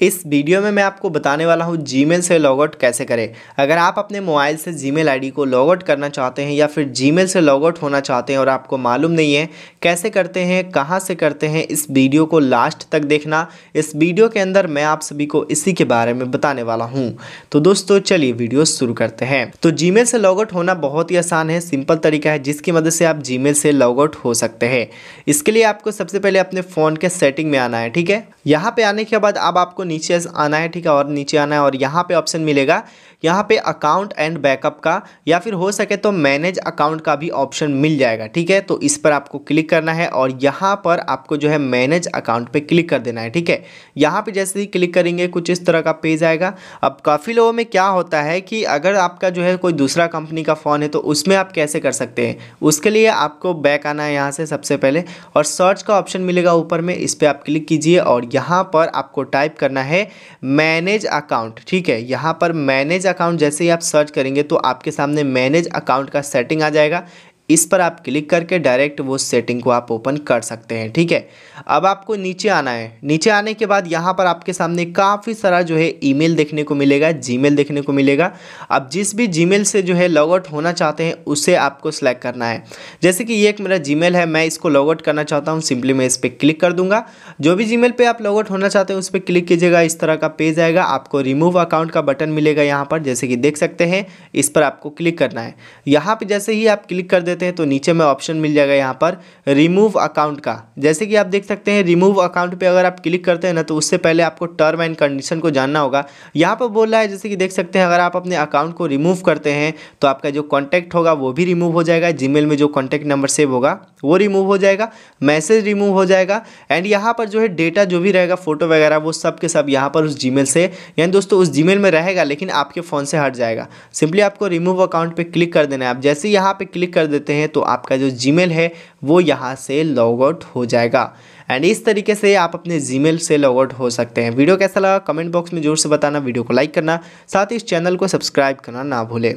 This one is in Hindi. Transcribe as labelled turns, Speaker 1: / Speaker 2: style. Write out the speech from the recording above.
Speaker 1: इस वीडियो में मैं आपको बताने वाला हूँ जीमेल से लॉग आउट कैसे करें अगर आप अपने मोबाइल से जीमेल आईडी को लॉग आउट करना चाहते हैं या फिर जीमेल से लॉग आउट होना चाहते हैं और आपको मालूम नहीं है कैसे करते हैं कहाँ से करते हैं इस वीडियो को लास्ट तक देखना इस वीडियो के अंदर मैं आप सभी को इसी के बारे में बताने वाला हूँ तो दोस्तों चलिए वीडियो शुरू करते हैं तो जी से लॉग आउट होना बहुत ही आसान है सिंपल तरीका है जिसकी मदद से आप जी से लॉग आउट हो सकते हैं इसके लिए आपको सबसे पहले अपने फ़ोन के सेटिंग में आना है ठीक है यहाँ पर आने के बाद अब आपको नीचे आना है ठीक है और नीचे आना है और यहाँ पे ऑप्शन मिलेगा यहाँ पे अकाउंट एंड बैकअप का या फिर हो सके तो मैनेज अकाउंट का भी ऑप्शन मिल जाएगा ठीक है तो इस पर आपको क्लिक करना है और यहाँ पर आपको जो है मैनेज अकाउंट पे क्लिक कर देना है ठीक है यहाँ पे जैसे ही क्लिक करेंगे कुछ इस तरह का पेज आएगा अब काफ़ी लोगों में क्या होता है कि अगर आपका जो है कोई दूसरा कंपनी का फ़ोन है तो उसमें आप कैसे कर सकते हैं उसके लिए आपको बैक आना है यहाँ से सबसे पहले और सर्च का ऑप्शन मिलेगा ऊपर में इस पर आप क्लिक कीजिए और यहाँ पर आपको टाइप करना करना है मैनेज अकाउंट ठीक है यहाँ पर मैनेज अकाउंट जैसे ही आप सर्च करेंगे तो आपके सामने मैनेज अकाउंट का सेटिंग आ जाएगा इस पर आप क्लिक करके डायरेक्ट वो सेटिंग को आप ओपन कर सकते हैं ठीक है अब आपको नीचे आना है नीचे आने के बाद यहाँ पर आपके सामने काफ़ी सारा जो है ईमेल देखने को मिलेगा जीमेल देखने को मिलेगा अब जिस भी जीमेल से जो है लॉग आउट होना चाहते हैं उसे आपको सेलेक्ट करना है जैसे कि ये एक मेरा जी है मैं इसको लॉग आउट करना चाहता हूँ सिंपली मैं इस पर क्लिक कर दूंगा जो भी जी पर आप लॉगआउट होना चाहते हैं उस पर क्लिक कीजिएगा इस तरह का पेज आएगा आपको रिमूव अकाउंट का बटन मिलेगा यहाँ पर जैसे कि देख सकते हैं इस पर आपको क्लिक करना है यहाँ पर जैसे ही आप क्लिक कर देते देते हैं तो नीचे में ऑप्शन मिल जाएगा यहाँ पर रिमूव अकाउंट का जैसे कि आप देख सकते हैं रिमूव अकाउंट पे अगर आप क्लिक करते हैं ना तो उससे पहले आपको टर्म एंड कंडीशन को जानना होगा यहाँ पर बोल रहा है जैसे कि देख सकते हैं अगर आप अपने अकाउंट को रिमूव करते हैं तो आपका जो कॉन्टैक्ट होगा वो भी रिमूव हो जाएगा जी में जो कॉन्टैक्ट नंबर सेव होगा वो रिमूव हो जाएगा मैसेज रिमूव हो जाएगा एंड यहाँ पर जो है डेटा जो भी रहेगा फोटो वगैरह वो सब के सब यहाँ पर उस जी से यानी दोस्तों उस जी में रहेगा लेकिन आपके फ़ोन से हट जाएगा सिंपली आपको रिमूव अकाउंट पर क्लिक कर देना है आप जैसे ही यहाँ पर क्लिक कर देते देते हैं तो आपका जो जी है वो यहाँ से लॉग आउट हो जाएगा एंड इस तरीके से आप अपने जी से लॉग आउट हो सकते हैं वीडियो कैसा लगा कमेंट बॉक्स में जोर से बताना वीडियो को लाइक करना साथ ही इस चैनल को सब्सक्राइब करना ना भूलें